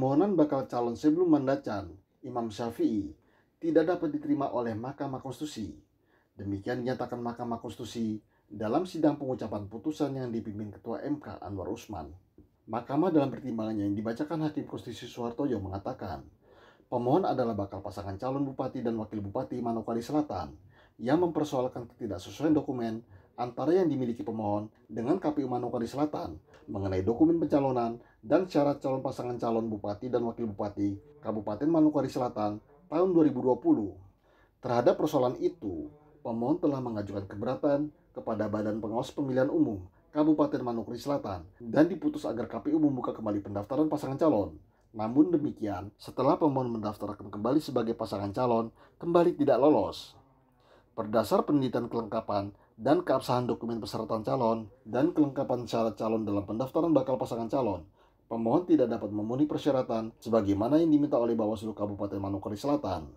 Permohonan bakal calon sebelum mandacan Imam Syafi'i tidak dapat diterima oleh Mahkamah Konstitusi. Demikian dinyatakan Mahkamah Konstitusi dalam sidang pengucapan putusan yang dipimpin Ketua MK Anwar Usman. Mahkamah dalam pertimbangannya yang dibacakan Hakim Konstitusi Soehartoyo mengatakan, pemohon adalah bakal pasangan calon bupati dan wakil bupati Manokwari Selatan yang mempersoalkan ketidaksesuaian dokumen antara yang dimiliki pemohon dengan KPU Manokwari Selatan mengenai dokumen pencalonan dan syarat calon pasangan calon bupati dan wakil bupati Kabupaten Manokwari Selatan tahun 2020. Terhadap persoalan itu, pemohon telah mengajukan keberatan kepada Badan Pengawas Pemilihan Umum Kabupaten Manokwari Selatan dan diputus agar KPU membuka kembali pendaftaran pasangan calon. Namun demikian, setelah pemohon mendaftarkan kembali sebagai pasangan calon, kembali tidak lolos. Berdasar penelitian kelengkapan dan keabsahan dokumen persyaratan calon, dan kelengkapan syarat calon dalam pendaftaran bakal pasangan calon, pemohon tidak dapat memenuhi persyaratan sebagaimana yang diminta oleh Bawaslu Kabupaten Manokwari Selatan.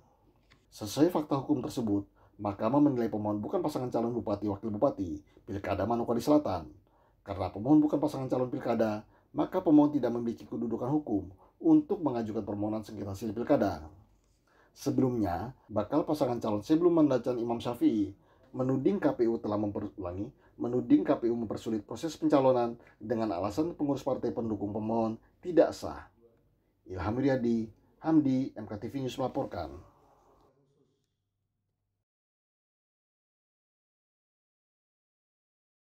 Sesuai fakta hukum tersebut, Mahkamah menilai pemohon bukan pasangan calon bupati wakil bupati Pilkada Manokwari Selatan. Karena pemohon bukan pasangan calon pilkada, maka pemohon tidak memiliki kedudukan hukum untuk mengajukan permohonan sengketa hasil pilkada. Sebelumnya, bakal pasangan calon sebelum mandacan Imam Syafi'i menuding KPU telah memperulangi, menuding KPU mempersulit proses pencalonan dengan alasan pengurus partai pendukung pemohon tidak sah. Ilham Riyadi, Hamdi, MKTV News melaporkan.